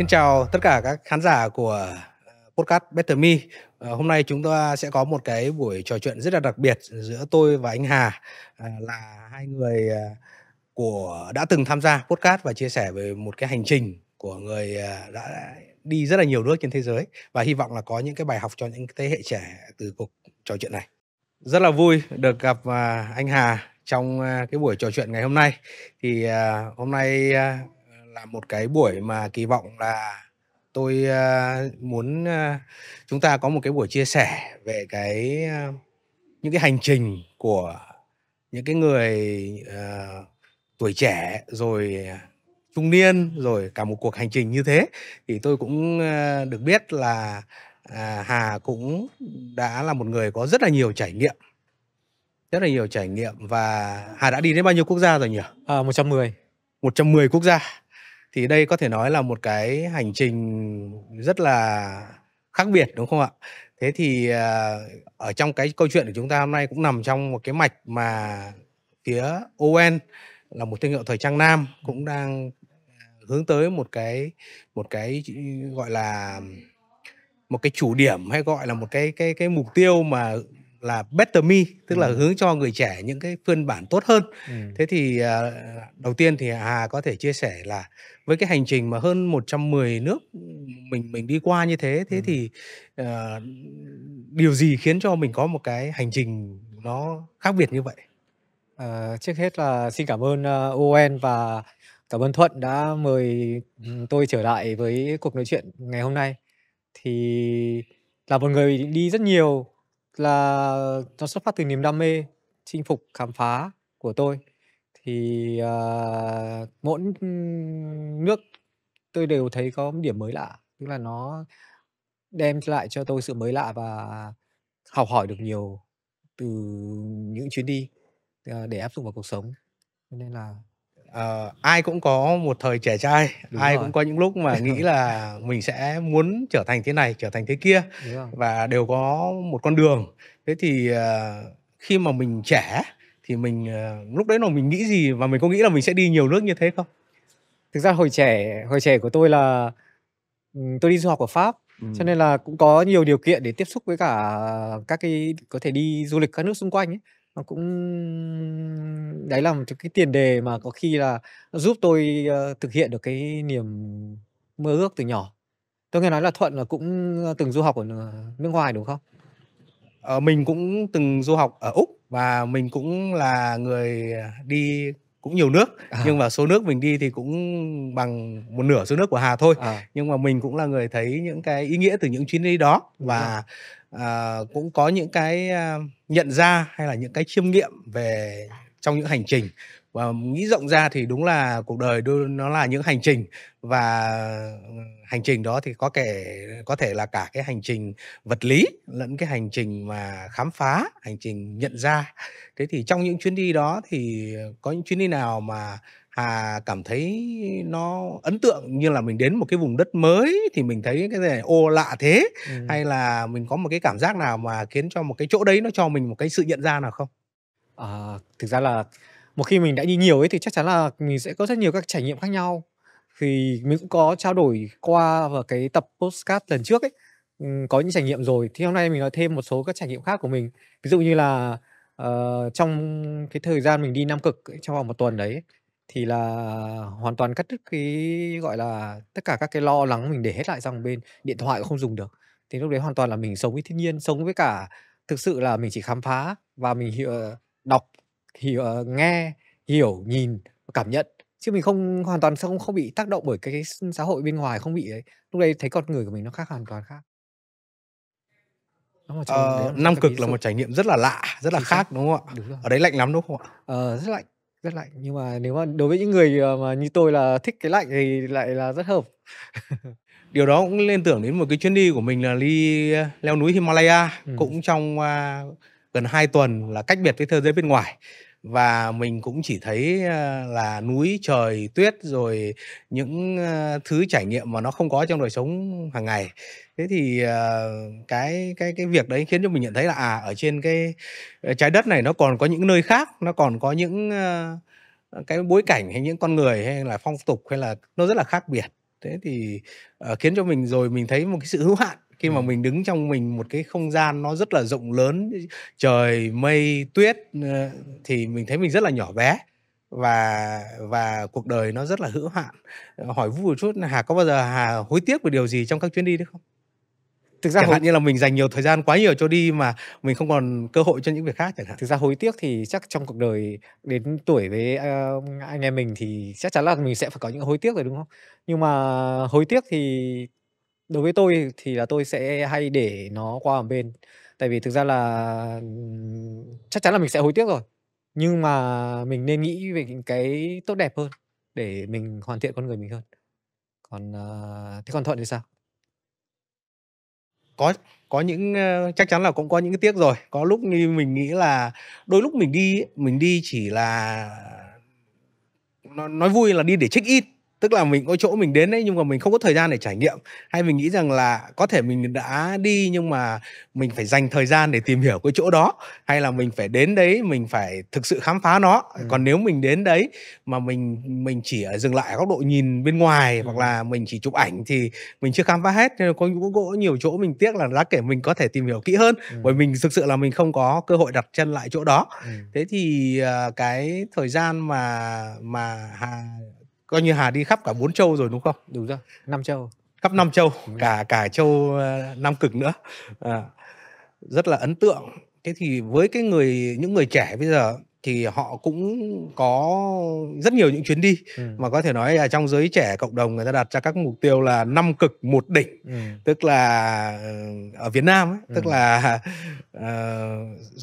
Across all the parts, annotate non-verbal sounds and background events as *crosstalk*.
Xin chào tất cả các khán giả của ờ, podcast Better Me. Ờ, hôm nay chúng ta sẽ có một cái buổi trò chuyện rất là đặc biệt giữa tôi và anh Hà ờ, là hai người của đã từng tham gia podcast và chia sẻ về một cái hành trình của người đã đi rất là nhiều nước trên thế giới và hy vọng là có những cái bài học cho những thế hệ trẻ từ cuộc trò chuyện này. Rất là vui được gặp anh Hà trong cái buổi trò chuyện ngày hôm nay. Thì hôm nay là một cái buổi mà kỳ vọng là tôi uh, muốn uh, chúng ta có một cái buổi chia sẻ về cái uh, những cái hành trình của những cái người uh, tuổi trẻ rồi trung niên rồi cả một cuộc hành trình như thế thì tôi cũng uh, được biết là uh, Hà cũng đã là một người có rất là nhiều trải nghiệm rất là nhiều trải nghiệm và Hà đã đi đến bao nhiêu quốc gia rồi nhỉ? À, 110 110 quốc gia thì đây có thể nói là một cái hành trình rất là khác biệt đúng không ạ thế thì à, ở trong cái câu chuyện của chúng ta hôm nay cũng nằm trong một cái mạch mà phía on là một thương hiệu thời trang nam cũng đang à, hướng tới một cái một cái gọi là một cái chủ điểm hay gọi là một cái cái cái mục tiêu mà là better me tức ừ. là hướng cho người trẻ những cái phiên bản tốt hơn ừ. thế thì à, đầu tiên thì hà có thể chia sẻ là với cái hành trình mà hơn 110 nước mình mình đi qua như thế thế ừ. thì uh, điều gì khiến cho mình có một cái hành trình nó khác biệt như vậy à, trước hết là xin cảm ơn uh, và cảm ơn thuận đã mời ừ, tôi trở lại với cuộc nói chuyện ngày hôm nay thì là một người đi rất nhiều là nó xuất phát từ niềm đam mê chinh phục khám phá của tôi thì à, mỗi nước tôi đều thấy có một điểm mới lạ tức là nó đem lại cho tôi sự mới lạ và học hỏi được nhiều từ những chuyến đi ờ, để áp dụng vào cuộc sống nên là uh, ai cũng có một thời trẻ trai Đúng ai rồi. cũng có những lúc mà nghĩ là *laughs* mình sẽ muốn trở thành thế này trở thành thế kia và đều có một con đường thế thì uh, khi mà mình trẻ thì mình uh, lúc đấy là mình nghĩ gì và mình có nghĩ là mình sẽ đi nhiều nước như thế không thực ra hồi trẻ hồi trẻ của tôi là ừ, tôi đi du học ở pháp ừ. cho nên là cũng có nhiều điều kiện để tiếp xúc với cả các cái có thể đi du lịch các nước xung quanh ấy nó cũng đấy là một cái tiền đề mà có khi là giúp tôi, ờ, thực hiện được cái niềm mơ ước từ nhỏ. Tôi nghe nói là Thuận là cũng, ờ, từng du học ở ờ, nước ngoài, đúng không? Ờ, mình cũng từng du học ở Úc và mình cũng là người, đi cũng nhiều nước, à. nhưng mà số nước mình đi thì cũng bằng một nửa số nước của Hà thôi. À. Nhưng mà mình cũng là người thấy những cái ý nghĩa từ những chuyến đi đó và, à, cũng có những cái, a nhận ra hay là những cái chiêm nghiệm về trong những hành trình và nghĩ rộng ra thì đúng là cuộc đời nó là những hành trình và hành trình đó thì có kể có thể là cả cái hành trình vật lý lẫn cái hành trình mà khám phá hành trình nhận ra thế thì trong những chuyến đi đó thì có những chuyến đi nào mà à cảm thấy nó ấn tượng như là mình đến một cái vùng đất mới thì mình thấy cái này ô lạ thế ừ. hay là mình có một cái cảm giác nào mà khiến cho một cái chỗ đấy nó cho mình một cái sự nhận ra nào không? À, thực ra là một khi mình đã đi nhiều ấy thì chắc chắn là mình sẽ có rất nhiều các trải nghiệm khác nhau thì mình cũng có trao đổi qua vào cái tập postcard lần trước ấy ừ, có những trải nghiệm rồi thì hôm nay mình nói thêm một số các trải nghiệm khác của mình ví dụ như là uh, trong cái thời gian mình đi Nam Cực trong vòng một tuần đấy thì là hoàn toàn cắt đứt cái, gọi là, tất cả các cái lo lắng mình để hết lại sang bên, điện thoại cũng không dùng được. Thì lúc đấy hoàn toàn là mình sống với thiên nhiên, sống với cả thực sự là mình chỉ khám phá và mình hiểu ờ, đọc, hiểu ờ, nghe, hiểu, nhìn cảm nhận, chứ mình không hoàn toàn không không bị tác động bởi cái cái xã hội bên ngoài, không bị ấy. Lúc đấy thấy con người của mình nó khác hoàn toàn khác. Ờ, là Nam Cực là một trải nghiệm rất là lạ, rất là khác, đúng không ạ? Đúng rồi. Ở đấy lạnh lắm, đúng không ạ? Ờ, rất lạnh. Rất lạnh, nhưng mà nếu mà đối với những người, ờ, mà như tôi là thích cái lạnh thì lại là rất hợp. *laughs* Điều đó cũng liên tưởng đến một cái chuyến đi của mình là đi, ờ, leo núi Himalaya, Ừm. cũng trong, a, ờ, gần 2 tuần là cách biệt với thế giới bên ngoài. Và mình cũng chỉ thấy, a, là núi, trời, tuyết rồi những, a, thứ trải nghiệm mà nó không có trong đời sống hàng ngày. Thế thì, ờ, cái cái cái việc đấy khiến cho mình nhận thấy là, à, ở trên cái, ờ, trái đất này nó còn có những nơi khác, nó còn có những, ờ, cái bối cảnh hay những con người hay là phong tục hay là nó rất là khác biệt. Thế thì, khiến cho mình rồi mình thấy một cái sự hữu hạn khi mà mình đứng trong mình một cái không gian nó rất là rộng lớn, trời mây, tuyết, thì mình thấy mình rất là nhỏ bé và và cuộc đời nó rất là hữu hạn. hỏi vũ một chút Hà có bao giờ Hà hối tiếc về điều gì trong các chuyến đi đấy không? thực ra chẳng hồi... hạn như là mình dành nhiều thời gian quá nhiều cho đi mà mình không còn cơ hội cho những việc khác chẳng hạn thực ra hối tiếc thì chắc trong cuộc đời đến tuổi với uh, anh em mình thì chắc chắn là mình sẽ phải có những hối tiếc rồi đúng không nhưng mà hối tiếc thì đối với tôi thì là tôi sẽ hay để nó qua một bên tại vì thực ra là chắc chắn là mình sẽ hối tiếc rồi nhưng mà mình nên nghĩ về những cái tốt đẹp hơn để mình hoàn thiện con người mình hơn còn uh, thế còn thuận thì sao có có những ờ, chắc chắn là cũng có những cái tiếc rồi có lúc như mình nghĩ là đôi lúc mình đi mình đi chỉ là nói vui là đi để check in tức là mình có chỗ mình đến đấy nhưng mà mình không có thời gian để trải nghiệm hay mình nghĩ rằng là có thể mình đã đi nhưng mà mình phải dành thời gian để tìm hiểu cái chỗ đó hay là mình phải đến đấy mình phải thực sự khám phá nó ừ. còn nếu mình đến đấy mà mình mình chỉ dừng lại ở góc độ nhìn bên ngoài ừ. hoặc là mình chỉ chụp ảnh thì mình chưa khám phá hết nên có, có, có nhiều chỗ mình tiếc là đã kể mình có thể tìm hiểu kỹ hơn ừ. bởi mình thực sự là mình không có cơ hội đặt chân lại chỗ đó ừ. thế thì à, cái thời gian mà mà hà coi như Hà đi khắp cả bốn châu rồi đúng không? Đúng rồi, năm châu. Khắp năm châu, ừ. cả cả châu ờ, Nam Cực nữa. À, rất là ấn tượng. Thế thì với cái người những người trẻ bây giờ thì họ cũng có rất nhiều những chuyến đi ừ. mà có thể nói là trong giới trẻ cộng đồng người ta đặt ra các mục tiêu là năm cực một đỉnh ừ. tức là ờ, ở Việt Nam ấy, ừ. tức là uh,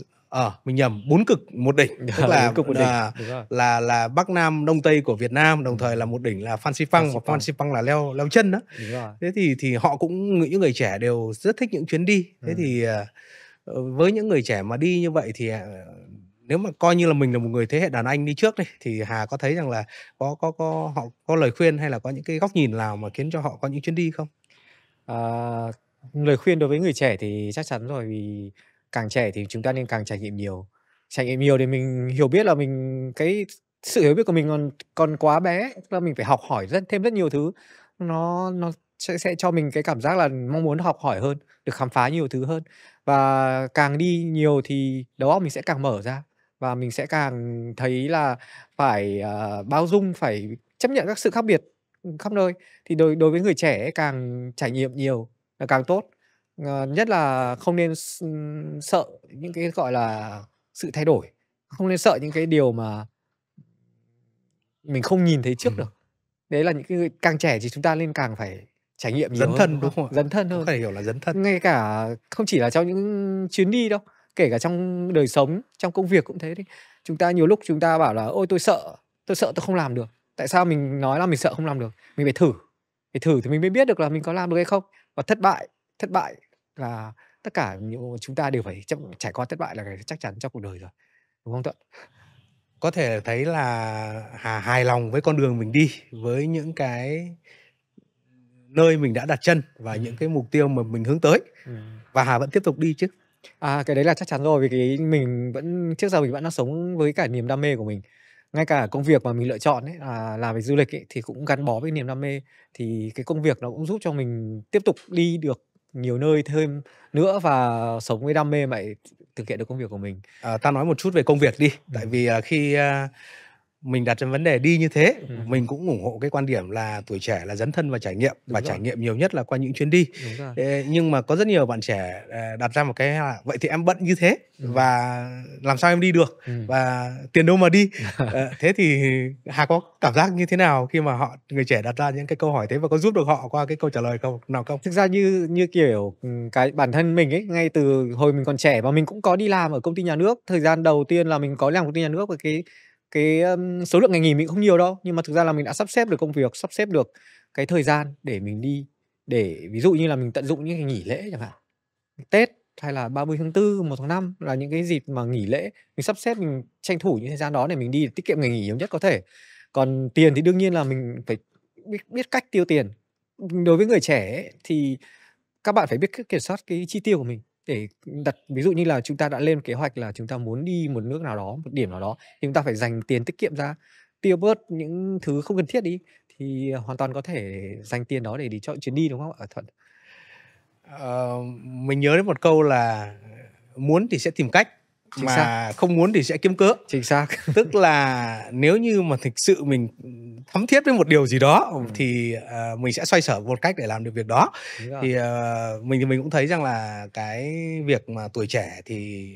*laughs* ờ à, mình nhầm bốn cực một đỉnh *laughs* tức là cực một đỉnh. Là, là là bắc nam đông tây của việt nam đồng ừ. thời là một đỉnh là phan xipang và phan xipang là leo leo chân đó thế thì thì họ cũng những người trẻ đều rất thích những chuyến đi thế ừ. thì à, ờ, với những người trẻ mà đi như vậy thì à, nếu mà coi như là mình là một người thế hệ đàn anh đi trước đây thì Hà có thấy rằng là có có có họ có lời khuyên hay là có những cái góc nhìn nào mà khiến cho họ có những chuyến đi không? À, lời khuyên đối với người trẻ thì chắc chắn rồi vì càng trẻ thì chúng ta nên càng trải nghiệm nhiều trải nghiệm nhiều thì mình hiểu biết là mình cái sự hiểu biết của mình còn còn quá bé tức là mình phải học hỏi rất thêm rất nhiều thứ nó nó sẽ, sẽ cho mình cái cảm giác là mong muốn học hỏi hơn được khám phá nhiều thứ hơn và càng đi nhiều thì đầu óc mình sẽ càng mở ra và mình sẽ càng thấy là phải uh, bao dung phải chấp nhận các sự khác biệt khắp nơi thì đối đối với người trẻ càng trải nghiệm nhiều là càng tốt Ờ, nhất là không nên ừ, sợ những cái gọi là sự thay đổi không nên sợ những cái điều mà mình không nhìn thấy trước ừ. được đấy là những cái càng trẻ thì chúng ta nên càng phải trải nghiệm nhiều dấn thân đúng, đúng không dấn thân hơn phải hiểu là dấn thân ngay cả không chỉ là trong những chuyến đi đâu kể cả trong đời sống trong công việc cũng thế đi chúng ta nhiều lúc chúng ta bảo là ôi tôi sợ tôi sợ tôi không làm được tại sao mình nói là mình sợ không làm được mình phải thử phải thử thì mình mới biết được là mình có làm được hay không và thất bại thất bại là tất cả những chúng ta đều phải chấp, trải qua thất bại là cái chắc chắn trong cuộc đời rồi đúng không thuận có thể thấy là hà hài lòng với con đường mình đi với những cái nơi mình đã đặt chân và ừ. những cái mục tiêu mà mình hướng tới ừ. và hà vẫn tiếp tục đi chứ à cái đấy là chắc chắn rồi vì cái mình vẫn trước giờ mình vẫn đang sống với cả niềm đam mê của mình ngay cả công việc mà mình lựa chọn ấy là làm về du lịch ấy, thì cũng gắn bó với niềm đam mê thì cái công việc nó cũng giúp cho mình tiếp tục đi được nhiều nơi thêm nữa và sống với đam mê mà thực hiện được công việc của mình à, ờ, ta nói một chút về công việc đi ừ. tại vì uh, khi uh, mình đặt ra vấn đề đi như thế ừ. mình cũng ủng hộ cái quan điểm là tuổi trẻ là dấn thân và trải nghiệm Đúng và rồi. trải nghiệm nhiều nhất là qua những chuyến đi Ê, nhưng mà có rất nhiều bạn trẻ à, đặt ra một cái là vậy thì em bận như thế ừ. và làm sao em đi được ừ. và tiền đâu mà đi *laughs* ờ, thế thì hà có cảm giác như thế nào khi mà họ người trẻ đặt ra những cái câu hỏi thế và có giúp được họ qua cái câu trả lời không nào không thực ra như như kiểu ừ, cái bản thân mình ấy ngay từ hồi mình còn trẻ và mình cũng có đi làm ở công ty nhà nước thời gian đầu tiên là mình có làm công ty nhà nước và cái cái số lượng ngày nghỉ mình không nhiều đâu nhưng mà thực ra là mình đã sắp xếp được công việc sắp xếp được cái thời gian để mình đi để ví dụ như là mình tận dụng những ngày nghỉ lễ chẳng hạn tết hay là 30 tháng 4, 1 tháng 5 là những cái dịp mà nghỉ lễ mình sắp xếp mình tranh thủ những thời gian đó để mình đi để tiết kiệm ngày nghỉ nhiều nhất có thể còn tiền thì đương nhiên là mình phải biết, biết cách tiêu tiền đối với người trẻ ấy, thì các bạn phải biết kiểm soát cái chi tiêu của mình để đặt ví dụ như là chúng ta đã lên kế hoạch là chúng ta muốn đi một nước nào đó một điểm nào đó thì chúng ta phải dành tiền tiết kiệm ra tiêu bớt những thứ không cần thiết đi thì ờ, hoàn toàn có thể dành tiền đó để đi chọn chuyến đi đúng không ạ ờ, thuận uh, mình nhớ đến một câu là muốn thì sẽ tìm cách Chính mà xác. không muốn thì sẽ kiếm cớ chính xác *laughs* tức là nếu như mà thực sự mình thấm thiết với một điều gì đó ừ. thì uh, mình sẽ xoay sở một cách để làm được việc đó thì uh, mình thì mình cũng thấy rằng là cái việc mà tuổi trẻ thì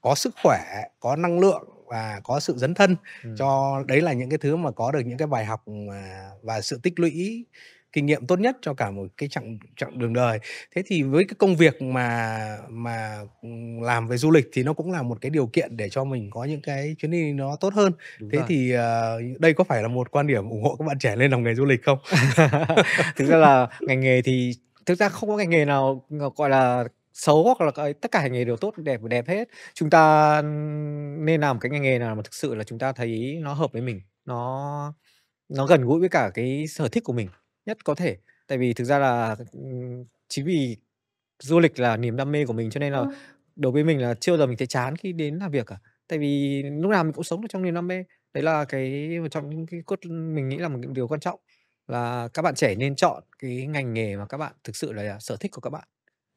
có sức khỏe có năng lượng và có sự dấn thân ừ. cho đấy là những cái thứ mà có được những cái bài học và sự tích lũy kinh nghiệm tốt nhất cho cả một cái chặng chặng đường đời thế thì với cái công việc mà mà làm về du lịch thì nó cũng là một cái điều kiện để cho mình có những cái chuyến đi nó tốt hơn Đúng thế rồi. thì uh, đây có phải là một quan điểm ủng hộ các bạn trẻ lên làm nghề du lịch không *laughs* thực ra là ngành nghề thì thực ra không có ngành nghề nào gọi là xấu hoặc là tất cả ngành nghề đều tốt đẹp đẹp hết chúng ta nên làm cái ngành nghề nào mà thực sự là chúng ta thấy nó hợp với mình nó nó gần gũi với cả cái sở thích của mình nhất có thể. Tại vì thực ra là, chính vì du lịch là niềm đam mê của mình cho nên là Ừm. Ờ. đối với mình là chưa giờ mình thấy chán khi đến làm việc cả. Tại vì lúc nào mình cũng sống được trong niềm đam mê. Đấy là cái một trong những cái cốt mình nghĩ là một điều quan trọng, là các bạn trẻ nên chọn cái ngành nghề mà các bạn thực sự là sở thích của các bạn.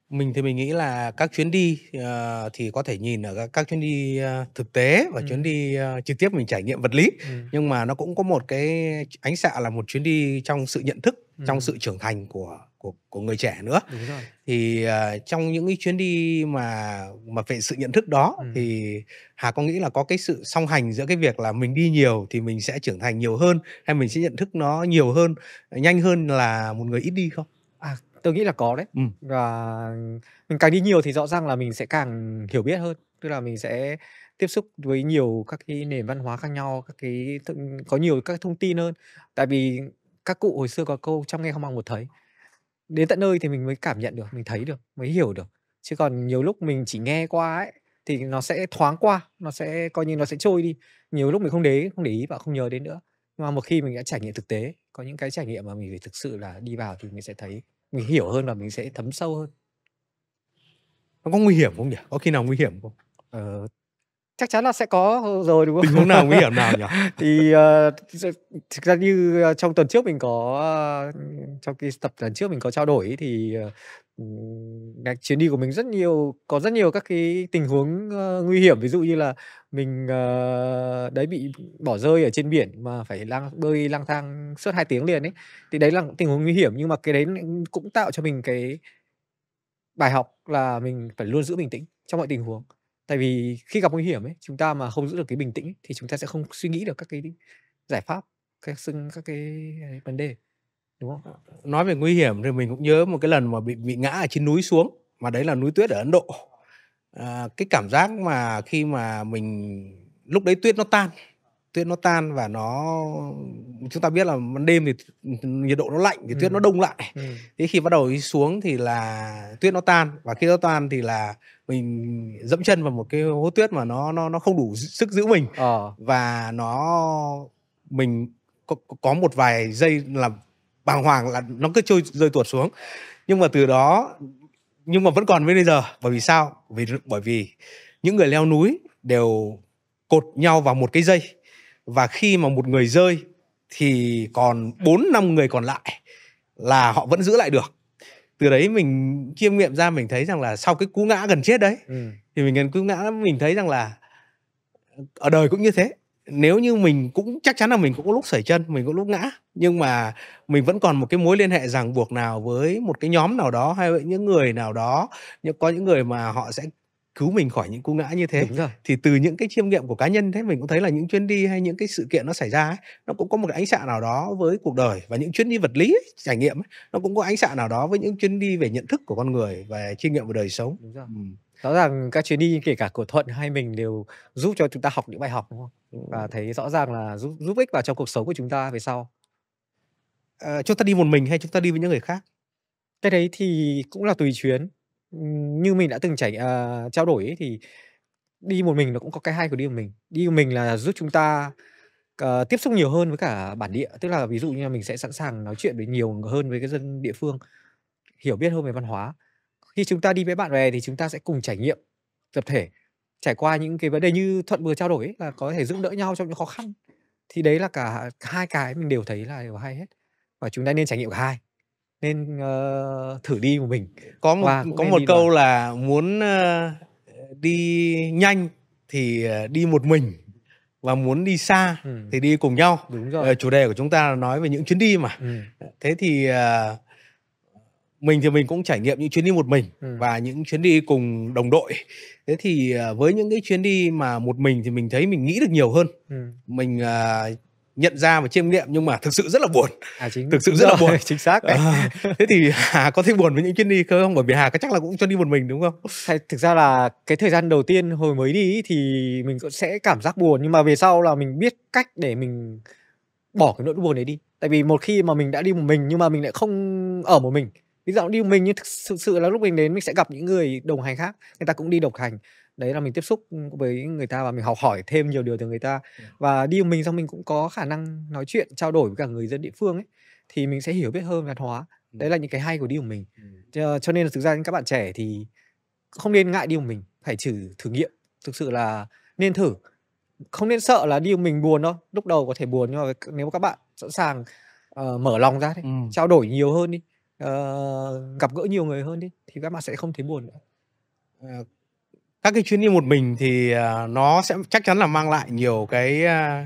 Mình thì mình nghĩ là các chuyến đi, ờ, thì có thể nhìn ở các các chuyến đi, ơ, ờ, thực tế và chuyến ừ. đi, ơ, ờ, trực tiếp mình trải nghiệm vật lý. Ừm. Nhưng mà nó cũng có một cái ánh xạ là một chuyến đi trong sự nhận thức, ừ. trong sự trưởng thành của của của người trẻ nữa. Đúng rồi. Thì, ờ, trong những cái chuyến đi mà mà về sự nhận thức đó Ừm. thì Hà có nghĩ là có cái sự song hành giữa cái việc là mình đi nhiều thì mình sẽ trưởng thành nhiều hơn, hay mình sẽ nhận thức nó nhiều hơn, nhanh hơn là một người ít đi không? tôi nghĩ là có đấy ừ. và mình càng đi nhiều thì rõ ràng là mình sẽ càng hiểu biết hơn tức là mình sẽ tiếp xúc với nhiều các cái nền văn hóa khác nhau các cái th- có nhiều các thông tin hơn tại vì các cụ hồi xưa có câu trong nghe không bằng một thấy đến tận nơi thì mình mới cảm nhận được mình thấy được mới hiểu được chứ còn nhiều lúc mình chỉ nghe qua ấy thì nó sẽ thoáng qua nó sẽ coi như nó sẽ trôi đi nhiều lúc mình không để không để ý và không nhớ đến nữa nhưng mà một khi mình đã trải nghiệm thực tế có những cái trải nghiệm mà mình phải thực sự là đi vào thì mình sẽ thấy mình hiểu hơn và mình sẽ thấm sâu hơn nó có nguy hiểm không nhỉ có khi nào nguy hiểm không ờ, chắc chắn là sẽ có rồi đúng không tình huống nào nguy hiểm nào nhỉ *laughs* thì uh, thực ra như ờ, trong tuần trước mình có uh, trong cái tập tuần trước mình có trao đổi ý, thì uh, cái chuyến đi của mình rất nhiều có rất nhiều các cái tình huống uh, nguy hiểm ví dụ như là mình uh, đấy bị bỏ rơi ở trên biển mà phải lang bơi lang thang suốt 2 tiếng liền ấy thì đấy là tình huống nguy hiểm nhưng mà cái đấy cũng tạo cho mình cái bài học là mình phải luôn giữ bình tĩnh trong mọi tình huống tại vì khi gặp nguy hiểm ấy chúng ta mà không giữ được cái bình tĩnh ấy, thì chúng ta sẽ không suy nghĩ được các cái giải pháp các xưng các cái à, vấn đề đúng không ờ, nói về nguy hiểm thì mình cũng nhớ một cái lần mà bị bị ngã ở trên núi xuống mà đấy là núi tuyết ở ấn độ à, cái cảm giác mà khi mà mình lúc đấy tuyết nó tan tuyết nó tan và nó chúng ta biết là ban đêm thì nhiệt độ nó lạnh thì ừ. tuyết nó đông lại ừ. thế khi bắt đầu đi xuống thì là tuyết nó tan và khi nó tan thì là mình dẫm chân vào một cái hố tuyết mà nó nó nó không đủ sức giữ mình ờ. và nó mình có, có một vài giây là bàng hoàng là nó cứ trôi rơi tuột xuống nhưng mà từ đó nhưng mà vẫn còn với bây giờ bởi vì sao vì bởi vì những người leo núi đều cột nhau vào một cái dây và khi mà một người rơi thì còn bốn năm người còn lại là họ vẫn giữ lại được từ đấy mình chiêm nghiệm ra mình thấy rằng là sau cái cú ngã gần chết đấy ừ. thì mình gần cú ngã mình thấy rằng là ở đời cũng như thế nếu như mình cũng chắc chắn là mình cũng có lúc sẩy chân mình cũng lúc ngã nhưng mà mình vẫn còn một cái mối liên hệ ràng buộc nào với một cái nhóm nào đó hay với những người nào đó nhưng có những người mà họ sẽ cứu mình khỏi những cú ngã như thế Đúng rồi. thì từ những cái chiêm nghiệm của cá nhân thế mình cũng thấy là những chuyến đi hay những cái sự kiện nó xảy ra ấy, nó cũng có một cái ánh xạ nào đó với cuộc đời và những chuyến đi vật lý ấy, trải nghiệm ấy, nó cũng có ánh xạ nào đó với những chuyến đi về nhận thức của con người về chiêm nghiệm về đời sống Đúng rồi. Ừ rõ ràng các chuyến đi kể cả của thuận hay mình đều giúp cho chúng ta học những bài học đúng không và thấy rõ ràng là giúp giúp ích vào trong cuộc sống của chúng ta về sau à, chúng ta đi một mình hay chúng ta đi với những người khác cái đấy thì cũng là tùy chuyến như mình đã từng trải uh, trao đổi ấy, thì đi một mình nó cũng có cái hay của đi một mình đi một mình là giúp chúng ta uh, tiếp xúc nhiều hơn với cả bản địa tức là ví dụ như là mình sẽ sẵn sàng nói chuyện với nhiều hơn với cái dân địa phương hiểu biết hơn về văn hóa khi chúng ta đi với bạn bè thì chúng ta sẽ cùng trải nghiệm tập thể trải qua những cái vấn đề như thuận vừa trao đổi ấy, là có thể giúp đỡ nhau trong những khó khăn thì đấy là cả hai cái mình đều thấy là đều hay hết và chúng ta nên trải nghiệm cả hai nên uh, thử đi một mình có một có một câu là muốn uh, đi nhanh thì ờ, đi một mình và muốn đi xa ừ. thì đi cùng nhau Đúng rồi. Uh, chủ đề của chúng ta là nói về những chuyến đi mà ừ. thế thì uh, mình thì mình cũng trải nghiệm những chuyến đi một mình ừ. và những chuyến đi cùng đồng đội thế thì à, với những cái chuyến đi mà một mình thì mình thấy mình nghĩ được nhiều hơn ừ. mình uh, nhận ra và chiêm nghiệm nhưng mà thực sự rất là buồn à, chính, thực sự rất rồi. là buồn *laughs* chính xác À, thế thì hà có thấy buồn với những chuyến đi không bởi vì hà có chắc là cũng cho đi một mình đúng không thực ra là cái thời gian đầu tiên hồi mới đi thì mình cũng sẽ cảm giác buồn nhưng mà về sau là mình biết cách để mình bỏ cái nỗi buồn đấy đi tại vì một khi mà mình đã đi một mình nhưng mà mình lại không ở một mình ví dụ đi mình nhưng thực sự, sự là lúc mình đến mình sẽ gặp những người đồng hành khác người ta cũng đi độc hành đấy là mình tiếp xúc ừ, với người ta và mình học hỏi thêm nhiều điều từ người ta ừ. và đi mình xong mình cũng có khả năng nói chuyện trao đổi với cả người dân địa phương ấy thì mình sẽ hiểu biết hơn văn hóa ừ. đấy là những cái hay của đi của mình cho, nên là thực ra các bạn trẻ thì không nên ngại đi của mình phải thử thử nghiệm thực sự là nên thử không nên sợ là đi của mình buồn đâu lúc đầu có thể buồn nhưng mà nếu các bạn sẵn sàng uh, mở lòng ra đi, ừ. trao đổi nhiều hơn đi Ờ, gặp gỡ nhiều người hơn đi thì các bạn sẽ không thấy buồn nữa. Ờ, các cái chuyến đi một mình thì à, nó sẽ chắc chắn là mang lại nhiều cái à,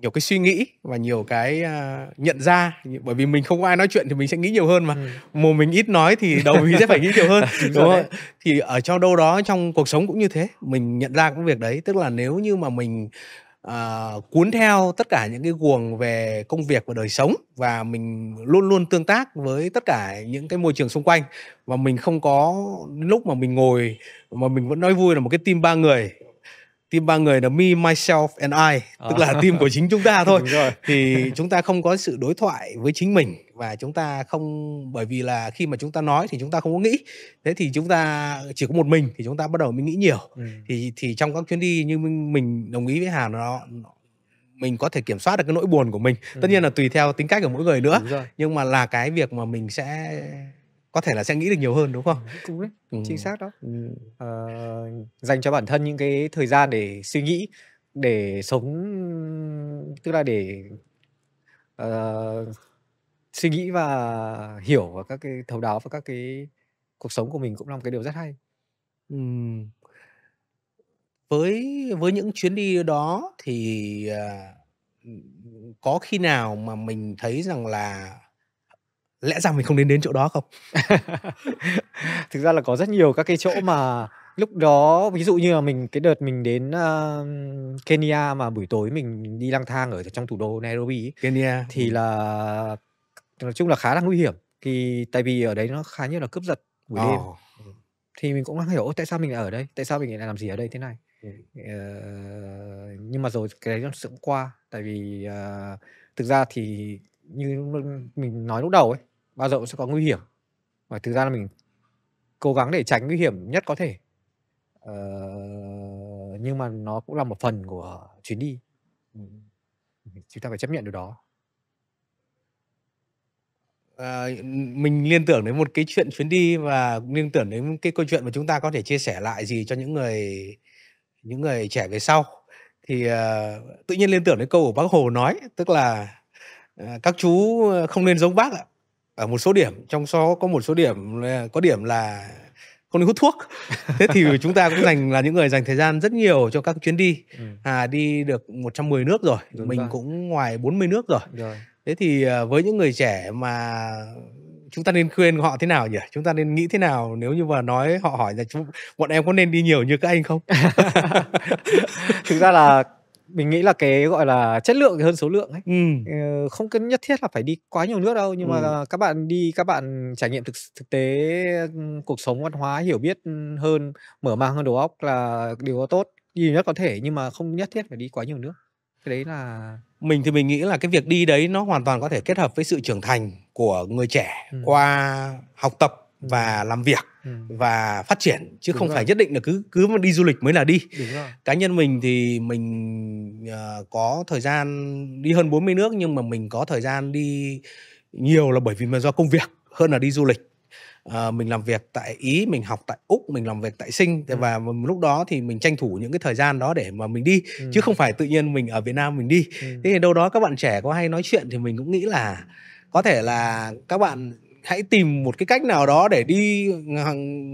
nhiều cái suy nghĩ và nhiều cái à, nhận ra bởi vì mình không có ai nói chuyện thì mình sẽ nghĩ nhiều hơn mà ừ. mồm mình ít nói thì đầu mình sẽ phải nghĩ nhiều hơn *laughs* đúng, đúng không thì ở trong đâu đó trong cuộc sống cũng như thế mình nhận ra cái việc đấy tức là nếu như mà mình uh, cuốn theo tất cả những cái guồng về công việc và đời sống và mình luôn luôn tương tác với tất cả những cái môi trường xung quanh và mình không có lúc mà mình ngồi mà mình vẫn nói vui là một cái team ba người team ba người là me myself and I à. tức là à. team của chính chúng ta *laughs* thôi thì chúng ta không có sự đối thoại với chính mình và chúng ta không bởi vì là khi mà chúng ta nói thì chúng ta không có nghĩ thế thì chúng ta chỉ có một mình thì chúng ta bắt đầu mới nghĩ nhiều ừ. thì thì trong các chuyến đi như mình đồng ý với Hà nó, mình có thể kiểm soát được cái nỗi buồn của mình ừ. tất nhiên là tùy theo tính cách của mỗi người nữa nhưng mà là cái việc mà mình sẽ có thể là sẽ nghĩ được nhiều hơn đúng không? Đúng ừ, đấy, ừ. chính xác đó. Ừ. À, dành cho bản thân những cái thời gian để suy nghĩ, để sống, tức là để uh, suy nghĩ và hiểu và các cái thấu đáo và các cái cuộc sống của mình cũng là một cái điều rất hay. Ừ. Với với những chuyến đi đó thì uh, có khi nào mà mình thấy rằng là lẽ rằng mình không đến đến chỗ đó không *laughs* thực ra là có rất nhiều các cái chỗ mà lúc đó ví dụ như là mình cái đợt mình đến uh, Kenya mà buổi tối mình đi lang thang ở trong thủ đô Nairobi Kenya thì ừ. là nói chung là khá là nguy hiểm thì tại vì ở đấy nó khá nhiều là cướp giật buổi oh. đêm thì mình cũng đang hiểu tại sao mình lại ở đây tại sao mình lại làm gì ở đây thế này ừ. Ờ, nhưng mà rồi cái đấy nó sẽ qua tại vì uh, thực ra thì như mình nói lúc đầu ấy bao giờ cũng sẽ có nguy hiểm và thực ra là mình cố gắng để tránh nguy hiểm nhất có thể ờ, nhưng mà nó cũng là một phần của chuyến đi ừ. chúng ta phải chấp nhận điều đó à, mình liên tưởng đến một cái chuyện chuyến đi và liên tưởng đến cái câu chuyện mà chúng ta có thể chia sẻ lại gì cho những người những người trẻ về sau thì uh, tự nhiên liên tưởng đến câu của bác hồ nói tức là uh, các chú không nên giống bác ạ ở một số điểm trong số có một số điểm có điểm là không nên hút thuốc thế thì *laughs* chúng ta cũng dành là những người dành thời gian rất nhiều cho các chuyến đi ừ. à đi được 110 nước rồi Đúng mình rồi. cũng ngoài 40 nước rồi. rồi thế thì à, với những người trẻ mà chúng ta nên khuyên họ thế nào nhỉ chúng ta nên nghĩ thế nào nếu như mà nói họ hỏi là chúng bọn em có nên đi nhiều như các anh không *laughs* thực ra là mình nghĩ là cái gọi là chất lượng hơn số lượng ấy ừ. Ờ, không cần nhất thiết là phải đi quá nhiều nước đâu nhưng ừ. mà các bạn đi các bạn trải nghiệm thực thực tế ừ, cuộc sống văn hóa hiểu biết ừ, hơn mở mang hơn đầu óc là điều tốt nhiều nhất có thể nhưng mà không nhất thiết phải đi quá nhiều nước cái đấy là mình thì mình nghĩ là cái việc đi đấy nó hoàn toàn có thể kết hợp với sự trưởng thành của người trẻ ừ. qua học tập và làm việc ừ. và phát triển chứ Đúng không rồi. phải nhất định là cứ cứ mà đi du lịch mới là đi. Cá nhân mình thì mình uh, có thời gian đi hơn 40 nước nhưng mà mình có thời gian đi nhiều là bởi vì mà do công việc hơn là đi du lịch. À, mình làm việc tại ý mình học tại úc mình làm việc tại sinh ừ. và lúc đó thì mình tranh thủ những cái thời gian đó để mà mình đi ừ. chứ không phải tự nhiên mình ở việt nam mình đi ừ. thế thì đâu đó các bạn trẻ có hay nói chuyện thì mình cũng nghĩ là có thể là các bạn hãy tìm một cái cách nào đó để đi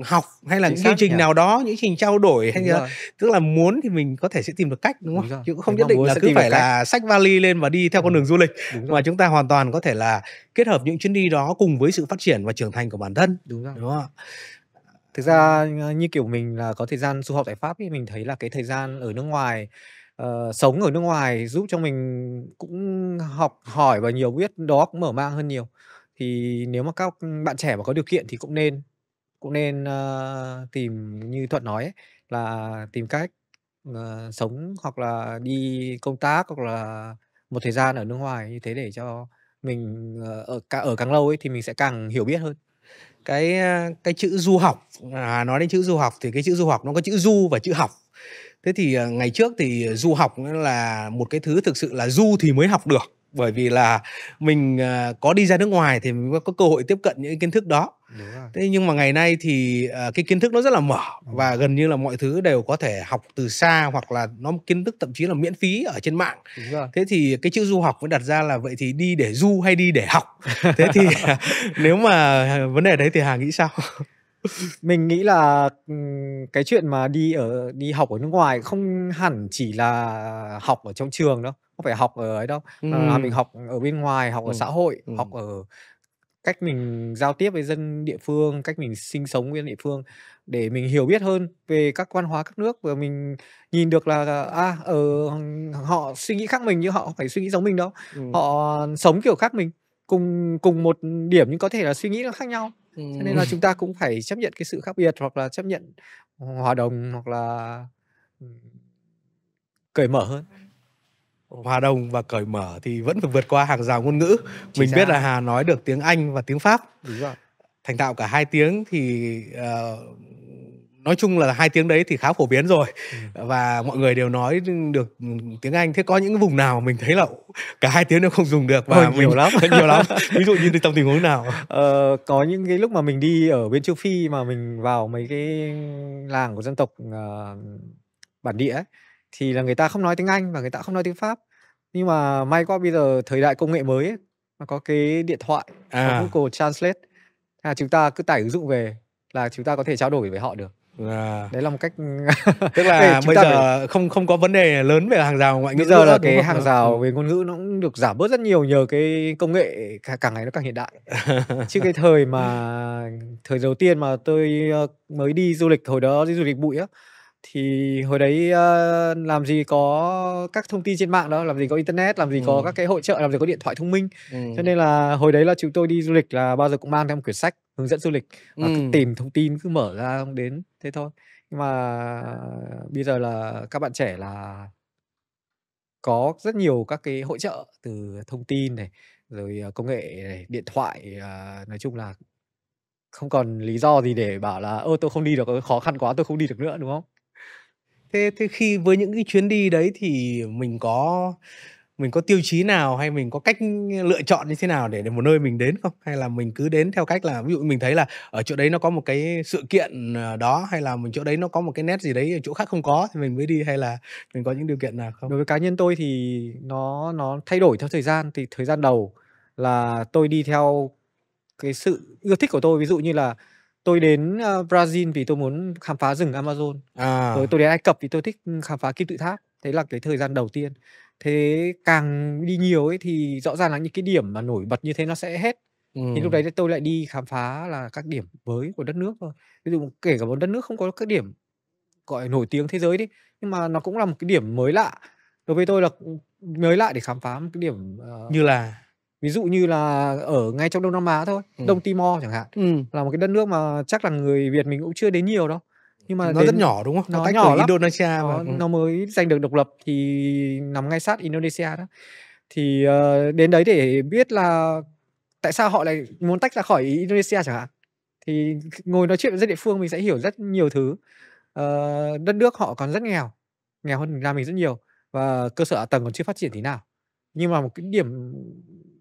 học hay là những chương trình nhỉ? nào đó những trình trao đổi hay là tức là muốn thì mình có thể sẽ tìm được cách đúng không đúng chứ cũng không nhất định là cứ phải là sách vali lên và đi theo con đường du lịch mà chúng ta hoàn toàn có thể là kết hợp những chuyến đi đó cùng với sự phát triển và trưởng thành của bản thân đúng rồi đúng không thực ra ờ, như kiểu mình là có thời gian du học tại pháp thì mình thấy là cái thời gian ở nước ngoài uh, sống ở nước ngoài giúp cho mình cũng học hỏi và nhiều biết đó cũng mở mang hơn nhiều thì nếu mà các bạn trẻ mà có điều kiện thì cũng nên cũng nên, ơ, ờ, tìm như Thuận nói ấy, là tìm cách, ờ, sống hoặc là đi công tác, hoặc là một thời gian ở nước ngoài như thế để cho mình, ờ, ở càng ở càng lâu ấy thì mình sẽ càng hiểu biết hơn. Cái, ờ, cái chữ du học, à, nói đến chữ du học thì cái chữ du học nó có chữ du và chữ học. Thế thì, ngày trước thì du học là một cái thứ thực sự là du thì mới học được bởi vì là mình à, có đi ra nước ngoài thì mình có cơ hội tiếp cận những kiến thức đó thế nhưng mà ngày nay thì à, cái kiến thức nó rất là mở và gần như là mọi thứ đều có thể học từ xa hoặc là nó kiến thức thậm chí là miễn phí ở trên mạng thế thì cái chữ du học mới đặt ra là vậy thì đi để du hay đi để học *laughs* thế thì *laughs* nếu mà à, vấn đề đấy thì hà nghĩ sao *laughs* mình nghĩ là cái chuyện mà đi ở đi học ở nước ngoài không hẳn chỉ là học ở trong trường đâu không phải học ở ấy đâu mà là mình học ở bên ngoài học ở xã hội ừm. học ở cách mình giao tiếp với dân địa phương cách mình sinh sống với dân địa phương để mình hiểu biết hơn về các văn hóa các nước và mình nhìn được là à ở ờ, họ suy nghĩ khác mình nhưng họ không phải suy nghĩ giống mình đâu Ừm. họ sống kiểu khác mình cùng cùng một điểm nhưng có thể là suy nghĩ nó khác nhau cho nên là *laughs* chúng ta cũng phải chấp nhận cái sự khác biệt hoặc là chấp nhận hòa đồng hoặc là, cởi mở hơn hòa đồng và cởi mở thì vẫn phải vượt qua hàng rào ngôn ngữ Chỉ mình ra. biết là hà nói được tiếng anh và tiếng pháp đúng rồi thành tạo cả hai tiếng thì uh, nói chung là hai tiếng đấy thì khá phổ biến rồi ừ. và mọi người đều nói được tiếng Anh thế có những vùng nào mình thấy là cả hai tiếng đều không dùng được và ừ, nhiều mình, lắm nhiều lắm *laughs* *laughs* ví dụ như trong tình huống nào ờ, có những cái lúc mà mình đi ở bên châu Phi mà mình vào mấy cái làng của dân tộc uh, bản địa ấy, thì là người ta không nói tiếng Anh và người ta không nói tiếng Pháp. Nhưng mà may quá bây giờ thời đại công nghệ mới ấy, mà có cái điện thoại à. có Google Translate là chúng ta cứ tải ứng dụng về là chúng ta có thể trao đổi với họ được. À. đấy là một cách tức là *laughs* bây giờ phải... không không có vấn đề lớn về hàng rào ngoại ngữ bây giờ là cái hàng vâng. rào về ngôn ngữ nó cũng được giảm bớt rất nhiều nhờ cái công nghệ càng ngày nó càng hiện đại *laughs* chứ cái thời mà thời đầu tiên mà tôi ờ, mới đi du lịch hồi đó đi du lịch bụi á thì hồi đấy ờ, làm gì có các thông tin trên mạng đó làm gì có internet làm gì có ừ. các cái hội trợ, làm gì có điện thoại thông minh ừ. cho nên là hồi đấy là chúng tôi đi du lịch là bao giờ cũng mang theo một quyển sách hướng dẫn du lịch và cứ ừ. tìm thông tin cứ mở ra đến thế thôi nhưng mà bây giờ là các bạn trẻ là có rất nhiều các cái hỗ trợ từ thông tin này rồi ờ, công nghệ này điện thoại ờ, nói chung là không còn lý do gì để bảo là ơ tôi không đi được khó khăn quá tôi không đi được nữa đúng không thế thế khi với những cái chuyến đi đấy thì mình có mình có tiêu chí nào hay mình có cách lựa chọn như thế nào để đến một nơi mình đến không hay là mình cứ đến theo cách là ví dụ mình thấy là ở chỗ đấy nó có một cái sự kiện ờ, đó hay là mình chỗ đấy nó có một cái nét gì đấy ở chỗ khác không có thì mình mới đi hay là mình có những điều kiện nào không đối với cá nhân tôi thì nó nó thay đổi theo thời gian thì thời gian đầu là tôi đi theo cái sự yêu thích của tôi ví dụ như là tôi đến uh, Brazil vì tôi muốn khám phá rừng Amazon à. rồi tôi đến Ai Cập vì tôi thích khám phá kim tự tháp thế là cái thời gian đầu tiên thế càng đi nhiều ấy thì rõ ràng là những cái điểm mà nổi bật như thế nó sẽ hết Ừ. thì lúc đấy tôi lại đi khám phá là các điểm mới của đất nước thôi ví dụ kể cả một đất nước không có các điểm gọi nổi tiếng thế giới đi nhưng mà nó cũng là một cái điểm mới lạ đối với tôi là ừ, mới lạ để khám phá một cái điểm uh, như là ví dụ như là ở ngay trong Đông Nam Á thôi ừ. Đông Timor chẳng hạn ừ. là một cái đất nước mà chắc là người Việt mình cũng chưa đến nhiều đâu nhưng mà nó đến, rất nhỏ đúng không nó, nó tách nhỏ từ lắm. Indonesia nó, Ừ. nó mới giành được độc lập thì nằm ngay sát Indonesia đó thì uh, đến đấy để biết là tại sao họ lại muốn tách ra khỏi Indonesia chẳng hạn thì ngồi nói chuyện với dân địa phương mình sẽ hiểu rất nhiều thứ uh, đất nước họ còn rất nghèo nghèo hơn Việt Nam mình rất nhiều và cơ sở hạ tầng còn chưa phát triển thế nào nhưng mà một cái điểm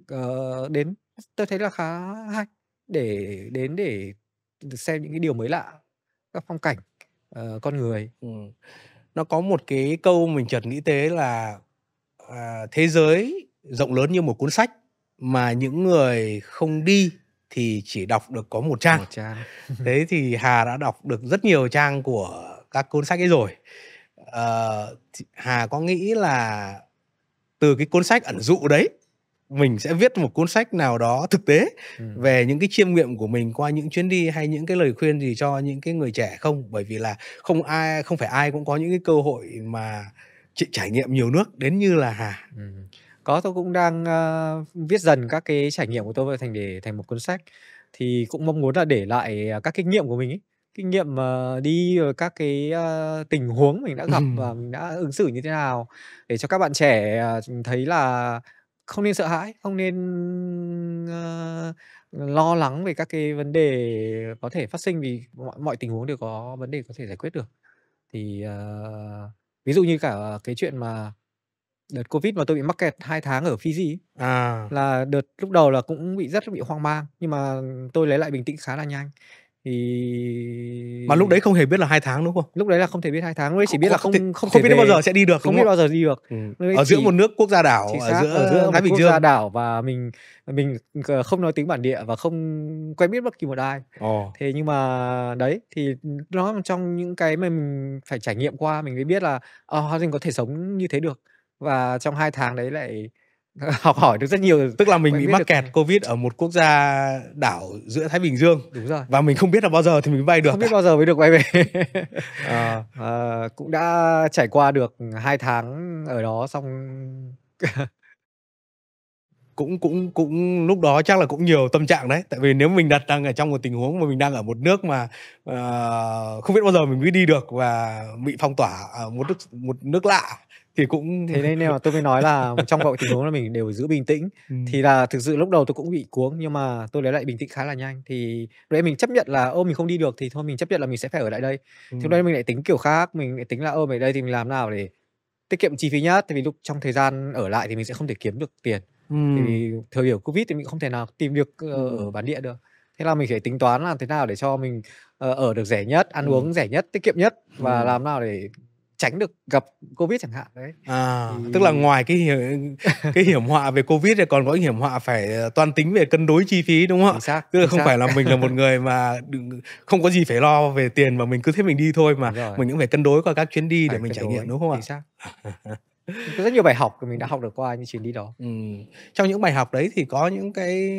Ờ, đến tôi thấy là khá hay, để đến để xem những cái điều mới lạ, các phong cảnh, ờ, con người. Ừm. Nó có một cái câu mình chợt nghĩ tới là, à, "Thế giới rộng lớn như một cuốn sách mà những người không đi thì chỉ đọc được có 1 trang." Một trang. *laughs* Thế thì Hà đã đọc được rất nhiều trang của các cuốn sách ấy rồi. Ờ, Hà có nghĩ là từ cái cuốn sách ẩn dụ đấy mình sẽ viết một cuốn sách nào đó thực tế ừ. về những cái chiêm nghiệm của mình qua những chuyến đi hay những cái lời khuyên gì cho những cái người trẻ không bởi vì là không ai không phải ai cũng có những cái cơ hội mà trải nghiệm nhiều nước đến như là hà ừ. có tôi cũng đang uh, viết dần các cái trải nghiệm của tôi thành để thành một cuốn sách thì cũng mong muốn là để lại à, các kinh nghiệm của mình ấy kinh nghiệm uh, đi các cái uh, tình huống mình đã gặp *laughs* và mình đã ứng xử như thế nào để cho các bạn trẻ uh, thấy là không nên sợ hãi, không nên, ờ, lo lắng về các cái vấn đề có thể phát sinh vì mọi mọi tình huống đều có vấn đề có thể giải quyết được. Thì, ờ, ví dụ như cả cái chuyện mà đợt Covid mà tôi bị mắc kẹt hai tháng ở Fiji ấy, À. là đợt lúc đầu là cũng bị rất là bị hoang mang, nhưng mà tôi lấy lại bình tĩnh khá là nhanh thì mà lúc đấy không hề biết là hai tháng đúng không lúc đấy là không thể biết hai tháng lúc đấy chỉ biết là không không, không, không, không biết đến bao giờ sẽ đi được không biết bao giờ đi được ừ. Lúc ở giữa một nước quốc gia đảo ở giữa, ở giữa thái bình quốc dương gia đảo và mình mình không nói tiếng bản địa và không quen biết bất kỳ một ai ồ thế nhưng mà đấy thì nó trong những cái mà mình phải trải nghiệm qua mình mới biết là à, hóa mình có thể sống như thế được và trong hai tháng đấy lại *laughs* học hỏi được rất nhiều tức là mình, bị mắc kẹt được... covid ở một quốc gia đảo giữa thái bình dương đúng rồi và mình không biết là bao giờ thì mình bay được không biết bao giờ mới được bay về à. *laughs* À, cũng đã trải qua được hai tháng ở đó xong *laughs* cũng cũng cũng lúc đó chắc là cũng nhiều tâm trạng đấy tại vì nếu mình đặt đang ở trong một tình huống mà mình đang ở một nước mà uh, không biết bao giờ mình mới đi được và bị phong tỏa ở một nước một nước lạ thì cũng thế nên là tôi mới nói là trong mọi tình huống là mình đều giữ bình tĩnh ừ. thì là thực sự lúc đầu tôi cũng bị cuống nhưng mà tôi lấy lại bình tĩnh khá là nhanh thì đấy mình chấp nhận là ô mình không đi được thì thôi mình chấp nhận là mình sẽ phải ở lại đây ừ. thì đấy mình lại tính kiểu khác mình lại tính là ô mình ở đây thì mình làm nào để tiết kiệm chi phí nhất tại vì lúc trong thời gian ở lại thì mình sẽ không thể kiếm được tiền ừ. thì thời điểm covid thì mình không thể nào tìm được ờ, ừ. ở bản địa được thế là mình phải tính toán làm thế nào để cho mình ờ, ở được rẻ nhất ăn ừ. uống rẻ nhất tiết kiệm nhất và ừ. làm nào để tránh được gặp covid chẳng hạn đấy à, thì... tức là ngoài cái hiểm, cái hiểm họa về covid thì còn có hiểm họa phải ờ, toàn tính về cân đối chi phí đúng không ạ tức là không phải là mình là một người mà không có gì phải lo về tiền mà mình cứ thế mình đi thôi mà mình cũng phải cân đối qua các chuyến đi phải để mình trải nghiệm đúng không ạ *laughs* có rất nhiều bài học mình đã học được qua những chuyến đi đó ừ. trong những bài học đấy thì có những cái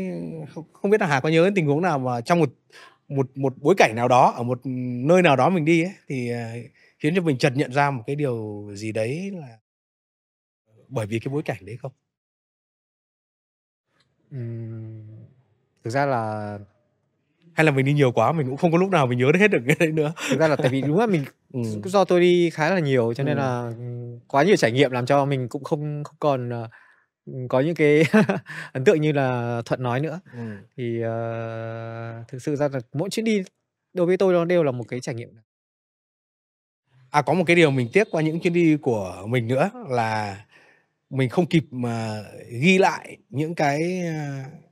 không biết là hà có nhớ đến tình huống nào mà trong một một một bối cảnh nào đó ở một nơi nào đó mình đi ấy, thì ờ, khiến cho mình chợt nhận ra một cái điều gì đấy là bởi vì cái bối cảnh đấy không uhm, thực ra là hay là mình đi nhiều quá mình cũng không có lúc nào mình nhớ hết được cái đấy nữa thực ra là tại vì đúng là mình *laughs* ừ. do tôi đi khá là nhiều cho nên ừ. là quá nhiều trải nghiệm làm cho mình cũng không không còn ờ, có những cái *laughs* ấn tượng như là thuận nói nữa ừ. thì uh, thực sự ra là mỗi chuyến đi đối với tôi nó đều là một cái trải nghiệm à có một cái điều mình tiếc qua những chuyến đi của mình nữa là mình không kịp mà ghi lại những cái ờ,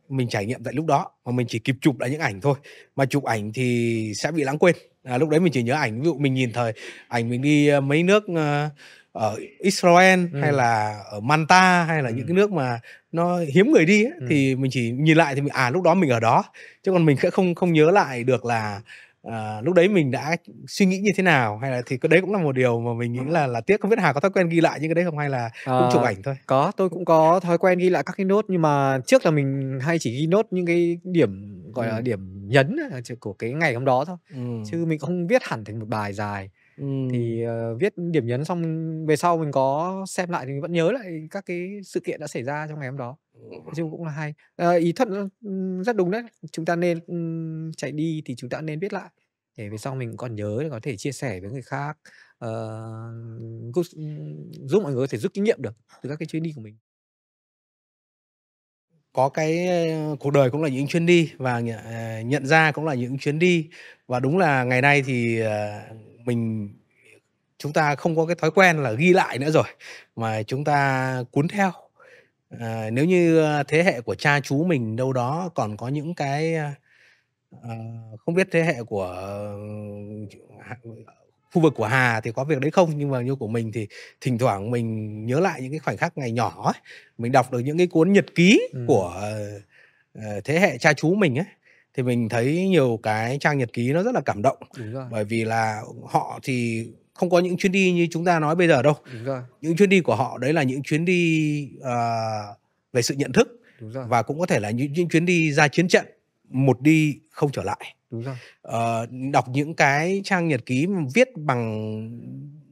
mình trải nghiệm tại lúc đó mà mình chỉ kịp chụp lại những ảnh thôi mà chụp ảnh thì sẽ bị lãng quên à, lúc đấy mình chỉ nhớ ảnh ví dụ mình nhìn thời ảnh mình đi ờ, mấy nước ờ, ở Israel ừ. hay là ở Manta hay là ừ. những cái nước mà nó hiếm người đi ấy, ừ. thì mình chỉ nhìn lại thì mình à lúc đó mình ở đó chứ còn mình sẽ không không nhớ lại được là à, lúc đấy mình đã suy nghĩ như thế nào hay là thì cái đấy cũng là một điều mà mình nghĩ là là tiếc không biết Hà có thói quen ghi lại những cái đấy không hay là ờ, cũng à, chụp ảnh thôi có tôi cũng có thói quen ghi lại các cái nốt nhưng mà trước là mình hay chỉ ghi nốt những cái điểm gọi ừ. là điểm nhấn à, của cái ngày hôm đó thôi ừ. chứ mình không viết hẳn thành một bài dài Ừ. thì uh, viết điểm nhấn xong về sau mình có xem lại thì vẫn nhớ lại các cái sự kiện đã xảy ra trong ngày hôm đó nói chung cũng là hay à, ý thuận rất đúng đấy chúng ta nên um, chạy đi thì chúng ta nên biết lại để về sau mình còn nhớ để có thể chia sẻ với người khác uh, giúp, mọi người có thể rút kinh nghiệm được từ các cái chuyến đi của mình có cái ờ, cuộc đời cũng là những chuyến đi và nhận ra cũng là những chuyến đi và đúng là ngày nay thì mình chúng ta không có cái thói quen là ghi lại nữa rồi mà chúng ta cuốn theo Ờ, nếu như ờ, thế hệ của cha chú mình đâu đó còn có những cái, a, ờ, không biết thế hệ của khu vực của Hà thì có việc đấy không, nhưng mà như của mình thì thỉnh thoảng mình nhớ lại những cái khoảnh khắc ngày nhỏ ấy, mình đọc được những cái cuốn nhật ký Ừm. của, ờ, thế hệ cha chú mình ấy, thì mình thấy nhiều cái trang nhật ký nó rất là cảm động. Đúng rồi. Bởi vì là họ thì không có những chuyến đi như chúng ta nói bây giờ đâu những chuyến đi của họ đấy là những chuyến đi uh, về sự nhận thức và cũng có thể là những, những chuyến đi ra chiến trận một đi không trở lại Đúng rồi. Ờ, đọc những cái trang nhật ký viết bằng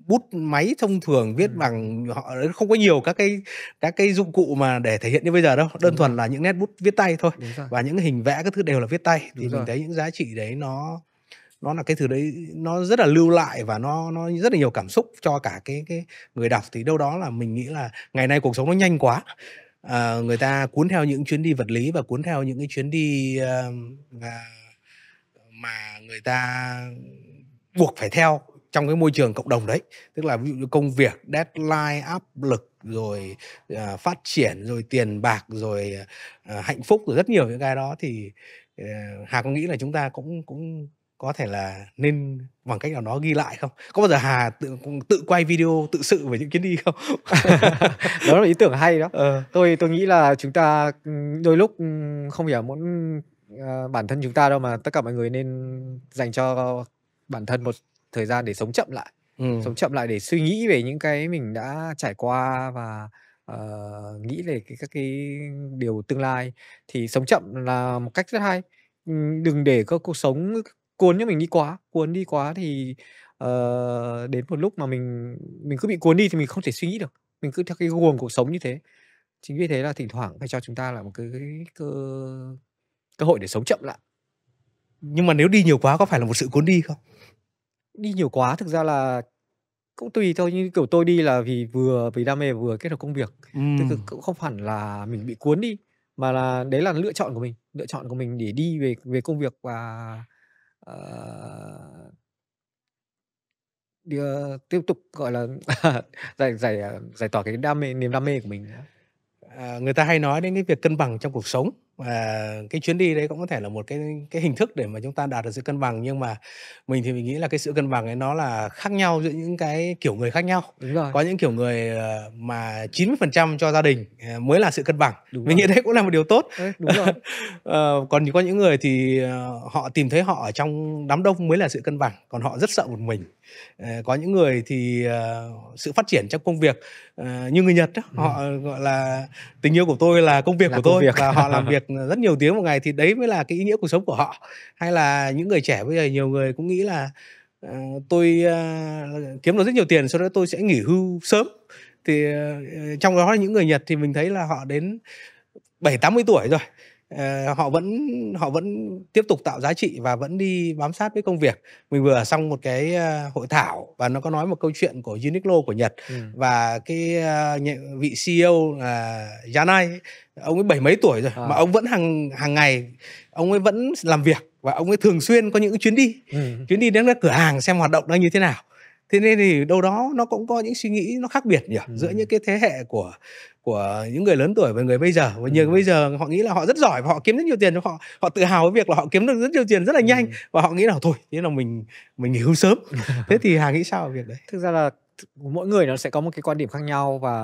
bút máy thông thường viết ừ. bằng họ không có nhiều các cái các cái dụng cụ mà để thể hiện như bây giờ đâu đơn Đúng thuần rồi. là những nét bút viết tay thôi và những hình vẽ các thứ đều là viết tay Đúng thì Đúng mình thấy những giá trị đấy nó nó là cái thứ đấy nó rất là lưu lại và nó nó rất là nhiều cảm xúc cho cả cái cái người đọc thì đâu đó là mình nghĩ là ngày nay cuộc sống nó nhanh quá à, người ta cuốn theo những chuyến đi vật lý và cuốn theo những cái chuyến đi uh, mà người ta buộc phải theo trong cái môi trường cộng đồng đấy tức là ví dụ công việc deadline áp lực rồi uh, phát triển rồi tiền bạc rồi uh, hạnh phúc rồi rất nhiều những cái đó thì uh, hà có nghĩ là chúng ta cũng cũng có thể là nên bằng cách nào đó ghi lại không có bao giờ hà tự tự quay video tự sự về những chuyến đi không *laughs* đó là ý tưởng hay đó ờ. tôi tôi nghĩ là chúng ta ừ, đôi lúc ừ, không phải muốn ờ, bản thân chúng ta đâu mà tất cả mọi người nên dành cho bản thân một thời gian để sống chậm lại ừ. sống chậm lại để suy nghĩ về những cái mình đã trải qua và uh, nghĩ về cái, các cái điều tương lai thì sống chậm là một cách rất hay ừ, đừng để các cuộc sống cuốn cho mình đi quá, cuốn đi quá thì, ờ, đến một lúc mà mình mình cứ bị cuốn đi thì mình không thể suy nghĩ được, mình cứ theo cái guồng cuộc sống như thế. Chính vì thế là thỉnh thoảng phải cho chúng ta là một cái cơ cơ hội để sống chậm lại. Nhưng mà nếu đi nhiều quá có phải là một sự cuốn đi không? Đi nhiều quá thực ra là cũng tùy thôi, như kiểu tôi đi là vì vừa vì đam mê vừa kết hợp công việc, tức cũng không hẳn là mình bị cuốn đi, mà là đấy là lựa chọn của mình, lựa chọn của mình để đi về về công việc và Ờ, đưa tiếp tục, gọi là, *laughs* giải giải, ờ, giải tỏa cái đam mê niềm đam mê của mình À, người ta hay nói đến cái việc cân bằng trong cuộc sống và cái chuyến đi đấy cũng có thể là một cái cái hình thức để mà chúng ta đạt được sự cân bằng nhưng mà mình thì mình nghĩ là cái sự cân bằng ấy nó là khác nhau giữa những cái kiểu người khác nhau Đúng rồi. có những kiểu người ờ, mà 90% cho gia đình ờ, mới là sự cân bằng Đúng mình rồi. nghĩ đấy cũng là một điều tốt đấy, Đúng rồi. *laughs* Ờ, còn có những người thì họ tìm thấy họ ở trong đám đông mới là sự cân bằng còn họ rất sợ một mình có những người thì sự phát triển trong công việc như người Nhật đó, ừ. họ gọi là tình yêu của tôi là công việc là của công tôi việc. và họ làm *laughs* việc rất nhiều tiếng một ngày thì đấy mới là cái ý nghĩa cuộc sống của họ hay là những người trẻ bây giờ nhiều người cũng nghĩ là uh, tôi uh, kiếm được rất nhiều tiền sau đó tôi sẽ nghỉ hưu sớm thì uh, trong đó những người Nhật thì mình thấy là họ đến bảy tám mươi tuổi rồi Ờ, họ vẫn họ vẫn tiếp tục tạo giá trị và vẫn đi bám sát với công việc mình vừa xong một cái ờ, hội thảo và nó có nói một câu chuyện của Uniqlo của Nhật ừ. và cái ờ, vị CEO là uh, ông ấy bảy mấy tuổi rồi à. mà ông vẫn hàng hàng ngày ông ấy vẫn làm việc và ông ấy thường xuyên có những chuyến đi ừ. chuyến đi đến các cửa hàng xem hoạt động đang như thế nào thế nên thì đâu đó nó cũng có những suy nghĩ nó khác biệt nhỉ ừ. giữa những cái thế hệ của của những người lớn tuổi và người bây giờ và nhiều ừ. bây giờ họ nghĩ là họ rất giỏi và họ kiếm rất nhiều tiền cho họ họ tự hào với việc là họ kiếm được rất nhiều tiền rất là nhanh ừ. và họ nghĩ là thôi thế là mình mình nghỉ hưu sớm *laughs* thế thì hà nghĩ sao về việc đấy thực ra là mỗi người nó sẽ có một cái quan điểm khác nhau và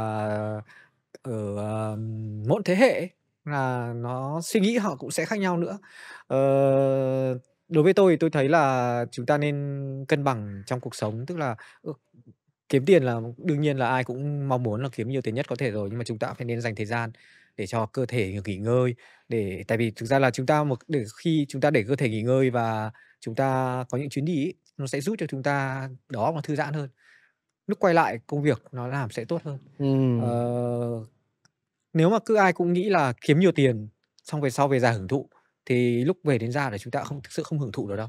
ở ờ, uh, mỗi thế hệ là nó suy nghĩ họ cũng sẽ khác nhau nữa uh, đối với tôi tôi thấy là chúng ta nên cân bằng trong cuộc sống tức là ừ, kiếm tiền là đương nhiên là ai cũng mong muốn là kiếm nhiều tiền nhất có thể rồi nhưng mà chúng ta phải nên dành thời gian để cho cơ thể nghỉ ngơi để tại vì thực ra là chúng ta một để khi chúng ta để cơ thể nghỉ ngơi và chúng ta có những chuyến đi nó sẽ giúp cho chúng ta đó mà thư giãn hơn lúc quay lại công việc nó làm sẽ tốt hơn ừ. ờ, nếu mà cứ ai cũng nghĩ là kiếm nhiều tiền xong về sau về già hưởng thụ thì lúc về đến ra là chúng ta không thực sự không hưởng thụ được đâu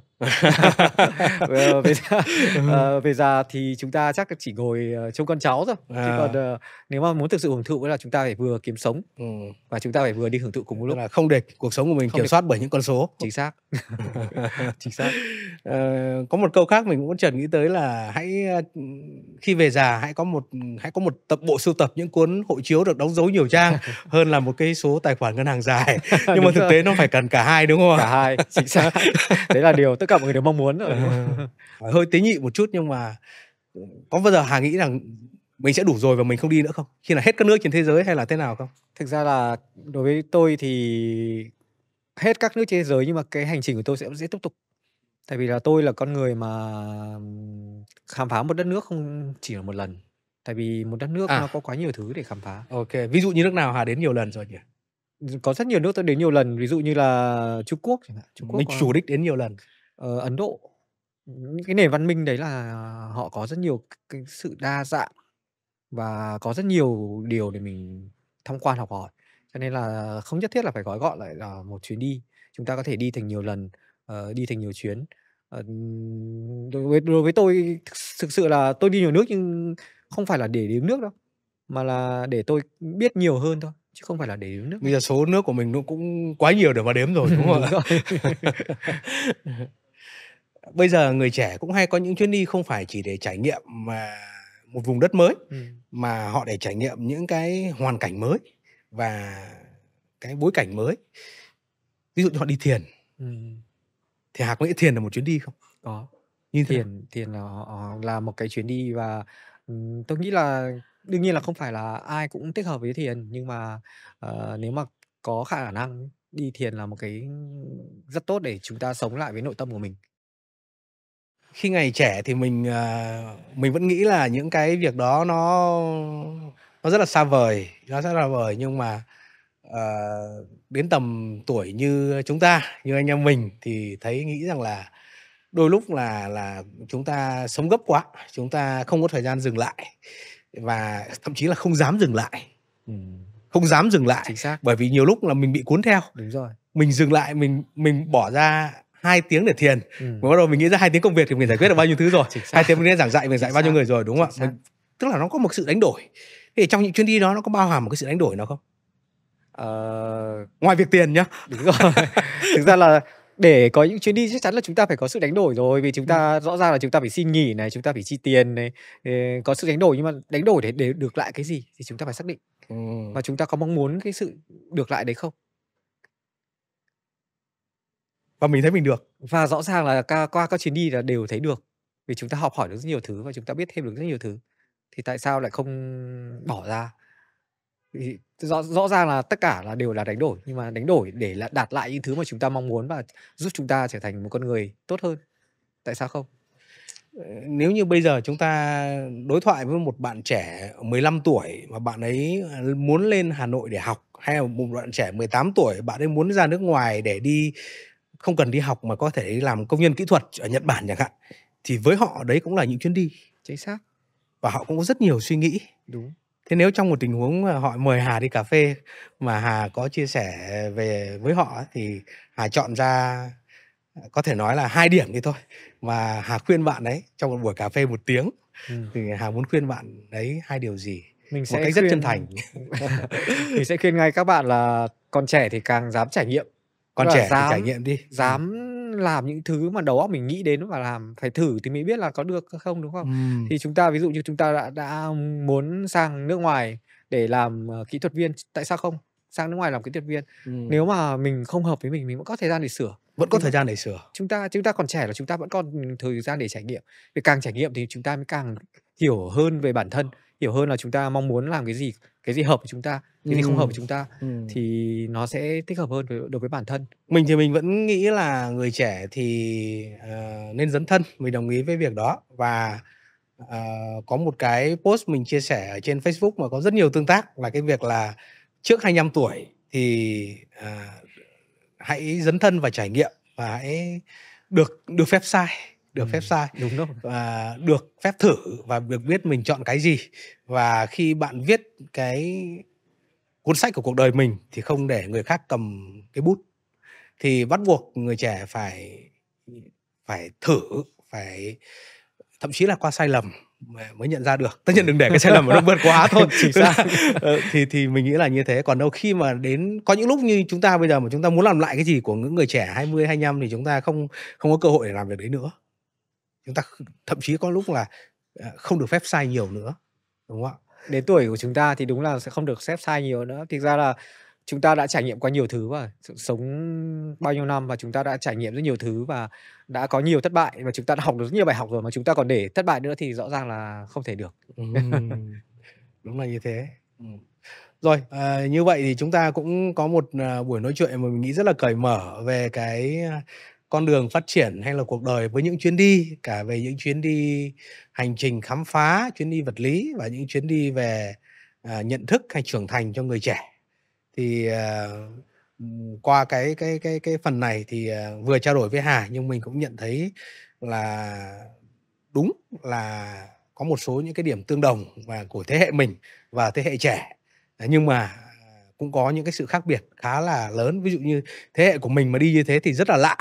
về già uh, về già thì chúng ta chắc chỉ ngồi uh, trông con cháu rồi à. chứ còn uh, nếu mà muốn thực sự hưởng thụ là chúng ta phải vừa kiếm sống ừ. và chúng ta phải vừa đi hưởng thụ cùng một lúc là không để cuộc sống của mình không kiểm để... soát bởi những con số chính xác *laughs* chính xác uh, có một câu khác mình cũng vẫn nghĩ tới là hãy khi về già hãy có một hãy có một tập bộ sưu tập những cuốn hộ chiếu được đóng dấu nhiều trang *laughs* hơn là một cái số tài khoản ngân hàng dài *laughs* nhưng mà thực tế nó phải cần cả hai đúng không ạ cả hai chính xác đấy là điều tức cả mọi người đều mong muốn rồi. Ờ. *laughs* hơi tế nhị một chút nhưng mà có bao giờ hà nghĩ rằng mình sẽ đủ rồi và mình không đi nữa không khi là hết các nước trên thế giới hay là thế nào không thực ra là đối với tôi thì hết các nước trên thế giới nhưng mà cái hành trình của tôi sẽ sẽ tiếp tục tại vì là tôi là con người mà khám phá một đất nước không chỉ là một lần tại vì một đất nước à. nó có quá nhiều thứ để khám phá ok ví dụ như nước nào hà đến nhiều lần rồi nhỉ có rất nhiều nước tôi đến nhiều lần ví dụ như là Trung Quốc chẳng hạn Trung Quốc mình có... chủ đích đến nhiều lần Ờ, Ấn Độ, những cái nền văn minh đấy là họ có rất nhiều cái sự đa dạng và có rất nhiều điều để mình tham quan, học hỏi, cho nên là không nhất thiết là phải gói gọn lại là một chuyến đi. Chúng ta có thể đi thành nhiều lần, ờ, đi thành nhiều chuyến. Ờ, đối với đối với tôi thực sự là tôi đi nhiều nước nhưng không phải là để đếm nước đâu, mà là để tôi biết nhiều hơn thôi, chứ không phải là để đếm nước. Bây giờ số nước của mình nó cũng quá nhiều để mà đếm rồi, đúng không ạ? *laughs* *laughs* *laughs* bây giờ người trẻ cũng hay có những chuyến đi không phải chỉ để trải nghiệm mà một vùng đất mới ừ. mà họ để trải nghiệm những cái hoàn cảnh mới và cái bối cảnh mới ví dụ như họ đi thiền ừ. thì hạc nghĩ thiền là một chuyến đi không có như thiền thiền là là một cái chuyến đi và ừ, tôi nghĩ là đương nhiên là không phải là ai cũng thích hợp với thiền nhưng mà uh, nếu mà có khả năng đi thiền là một cái rất tốt để chúng ta sống lại với nội tâm của mình khi ngày trẻ thì mình à, mình vẫn nghĩ là những cái việc đó nó nó rất là xa vời nó rất là vời nhưng mà uh, đến tầm tuổi như chúng ta như anh em mình thì thấy nghĩ rằng là đôi lúc là là chúng ta sống gấp quá chúng ta không có thời gian dừng lại và thậm chí là không dám dừng lại ừ. không dám dừng lại Chính xác. bởi vì nhiều lúc là mình bị cuốn theo đúng rồi mình dừng lại mình mình bỏ ra hai tiếng để thiền ừ. Và bắt đầu mình nghĩ ra hai tiếng công việc thì mình giải quyết được bao nhiêu thứ rồi hai tiếng mình đã giảng dạy mình dạy bao nhiêu người rồi đúng không ạ tức là nó có một sự đánh đổi thì trong những chuyến đi đó nó có bao hàm một cái sự đánh đổi nào không Uh... ngoài việc tiền nhá đúng rồi *laughs* thực ra là để có những chuyến đi chắc chắn là chúng ta phải có sự đánh đổi rồi vì chúng ta ừ. rõ ràng là chúng ta phải xin nghỉ này chúng ta phải chi tiền này ừ, có sự đánh đổi nhưng mà đánh đổi để, để được lại cái gì thì chúng ta phải xác định ừ. và chúng ta có mong muốn cái sự được lại đấy không và mình thấy mình được và rõ ràng là ca, qua các chuyến đi là đều thấy được vì chúng ta học hỏi được rất nhiều thứ và chúng ta biết thêm được rất nhiều thứ thì tại sao lại không bỏ ra rõ, rõ ràng là tất cả là đều là đánh đổi nhưng mà đánh đổi để là đạt lại những thứ mà chúng ta mong muốn và giúp chúng ta trở thành một con người tốt hơn tại sao không ờ, nếu như bây giờ chúng ta đối thoại với một bạn trẻ 15 tuổi mà bạn ấy muốn lên Hà Nội để học hay là một bạn trẻ 18 tuổi bạn ấy muốn ra nước ngoài để đi không cần đi học mà có thể đi làm công nhân kỹ thuật ở Nhật Bản chẳng hạn thì với họ đấy cũng là những chuyến đi chính xác và họ cũng có rất nhiều suy nghĩ đúng thế nếu trong một tình huống mà họ mời Hà đi cà phê mà Hà có chia sẻ về với họ thì Hà chọn ra có thể nói là hai điểm thì thôi mà Hà khuyên bạn đấy trong một buổi cà phê một tiếng ừ. thì Hà muốn khuyên bạn đấy hai điều gì mình sẽ một cách khuyên... rất chân thành *laughs* mình sẽ khuyên ngay các bạn là còn trẻ thì càng dám trải nghiệm con trẻ dám, thì trải nghiệm đi dám ừ. làm những thứ mà đầu óc mình nghĩ đến và làm phải thử thì mới biết là có được không đúng không ừ. thì chúng ta ví dụ như chúng ta đã đã muốn sang nước ngoài để làm uh, kỹ thuật viên tại sao không sang nước ngoài làm kỹ thuật viên ừ. nếu mà mình không hợp với mình mình vẫn có thời gian để sửa vẫn có thời gian để sửa chúng ta chúng ta còn trẻ là chúng ta vẫn còn thời gian để trải nghiệm vì càng trải nghiệm thì chúng ta mới càng hiểu hơn về bản thân hiểu hơn là chúng ta mong muốn làm cái gì cái gì hợp với chúng ta cái ừ. gì không hợp với ừ. chúng ta ừ. thì nó sẽ thích hợp hơn với, đối với bản thân mình thì mình vẫn nghĩ là người trẻ thì uh, nên dấn thân mình đồng ý với việc đó và uh, có một cái post mình chia sẻ ở trên Facebook mà có rất nhiều tương tác là cái việc là trước 25 tuổi thì uh, hãy dấn thân và trải nghiệm và hãy được được phép sai được ừ, phép sai đúng rồi. và được phép thử và được biết mình chọn cái gì và khi bạn viết cái cuốn sách của cuộc đời mình thì không để người khác cầm cái bút thì bắt buộc người trẻ phải phải thử phải thậm chí là qua sai lầm mới nhận ra được tất nhiên ừ. đừng để cái sai lầm nó vượt quá *laughs* thôi chỉ ra *laughs* ờ, thì thì mình nghĩ là như thế còn đâu khi mà đến có những lúc như chúng ta bây giờ mà chúng ta muốn làm lại cái gì của những người trẻ 20 25 thì chúng ta không không có cơ hội để làm việc đấy nữa chúng ta thậm chí có lúc là ờ, không được phép sai nhiều nữa đúng không ạ đến tuổi của chúng ta thì đúng là sẽ không được phép sai nhiều nữa thực ra là chúng ta đã trải nghiệm qua nhiều thứ và sống bao nhiêu năm và chúng ta đã trải nghiệm rất nhiều thứ và đã có nhiều thất bại và chúng ta đã học được rất nhiều bài học rồi mà chúng ta còn để thất bại nữa thì rõ ràng là không thể được ừ, *laughs* đúng là như thế rồi à, như vậy thì chúng ta cũng có một ờ, buổi nói chuyện mà mình nghĩ rất là cởi mở về cái con đường phát triển hay là cuộc đời với những chuyến đi cả về những chuyến đi hành trình khám phá chuyến đi vật lý và những chuyến đi về à, nhận thức hay trưởng thành cho người trẻ thì à, qua cái cái cái cái phần này thì à, vừa trao đổi với Hà nhưng mình cũng nhận thấy là đúng là có một số những cái điểm tương đồng và của thế hệ mình và thế hệ trẻ nhưng mà à, cũng có những cái sự khác biệt khá là lớn ví dụ như thế hệ của mình mà đi như thế thì rất là lạ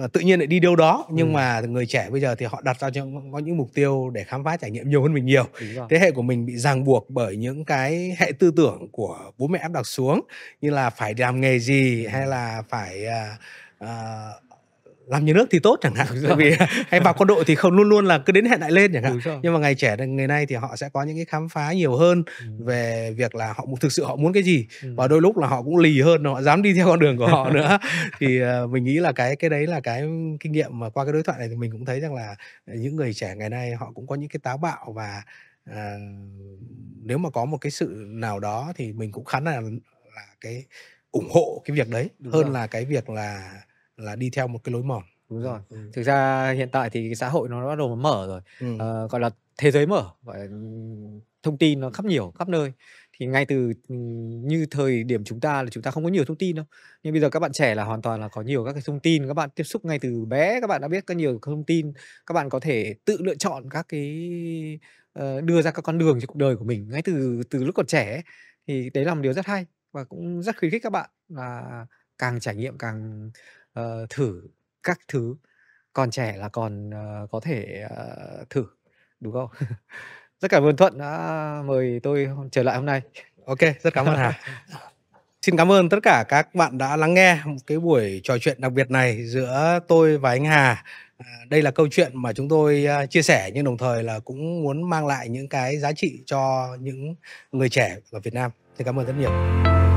Ờ, tự nhiên lại đi đâu đó nhưng ừ. mà người trẻ bây giờ thì họ đặt ra cho có những mục tiêu để khám phá trải nghiệm nhiều hơn mình nhiều thế hệ của mình bị ràng buộc bởi những cái hệ tư tưởng của bố mẹ áp đặt xuống như là phải làm nghề gì hay ừ. là phải uh, uh, làm nhà nước thì tốt chẳng hạn vì *laughs* hay vào quân đội thì không luôn luôn là cứ đến hẹn lại lên chẳng hạn nhưng mà ngày trẻ ngày nay thì họ sẽ có những cái khám phá nhiều hơn ừ. về việc là họ thực sự họ muốn cái gì ừ. và đôi lúc là họ cũng lì hơn họ dám đi theo con đường của họ *laughs* nữa thì uh, mình nghĩ là cái cái đấy là cái kinh nghiệm mà qua cái đối thoại này thì mình cũng thấy rằng là những người trẻ ngày nay họ cũng có những cái táo bạo và uh, nếu mà có một cái sự nào đó thì mình cũng khá là là cái ủng hộ cái việc đấy Đúng hơn rồi. là cái việc là là đi theo một cái lối mòn đúng ừ, rồi ừ. thực ra hiện tại thì xã hội nó bắt đầu mở rồi ừ. à, gọi là thế giới mở gọi là ừ, thông tin nó khắp nhiều khắp nơi thì ngay từ ừ, như thời điểm chúng ta là chúng ta không có nhiều thông tin đâu nhưng bây giờ các bạn trẻ là hoàn toàn là có nhiều các cái thông tin các bạn tiếp xúc ngay từ bé các bạn đã biết có nhiều thông tin các bạn có thể tự lựa chọn các cái ờ, đưa ra các con đường cho cuộc đời của mình ngay từ từ lúc còn trẻ thì đấy là một điều rất hay và cũng rất khuyến khích các bạn là càng trải nghiệm càng ờ, thử các thứ còn trẻ là còn ờ, có thể ờ, thử đúng không *laughs* rất cảm ơn thuận đã mời tôi trở lại hôm nay ok rất cảm ơn hà *laughs* xin cảm ơn tất cả các bạn đã lắng nghe cái buổi trò chuyện đặc biệt này giữa tôi và anh hà ờ, đây là câu chuyện mà chúng tôi ờ, chia sẻ nhưng đồng thời là cũng muốn mang lại những cái giá trị cho những người trẻ ở việt nam xin cảm ơn rất nhiều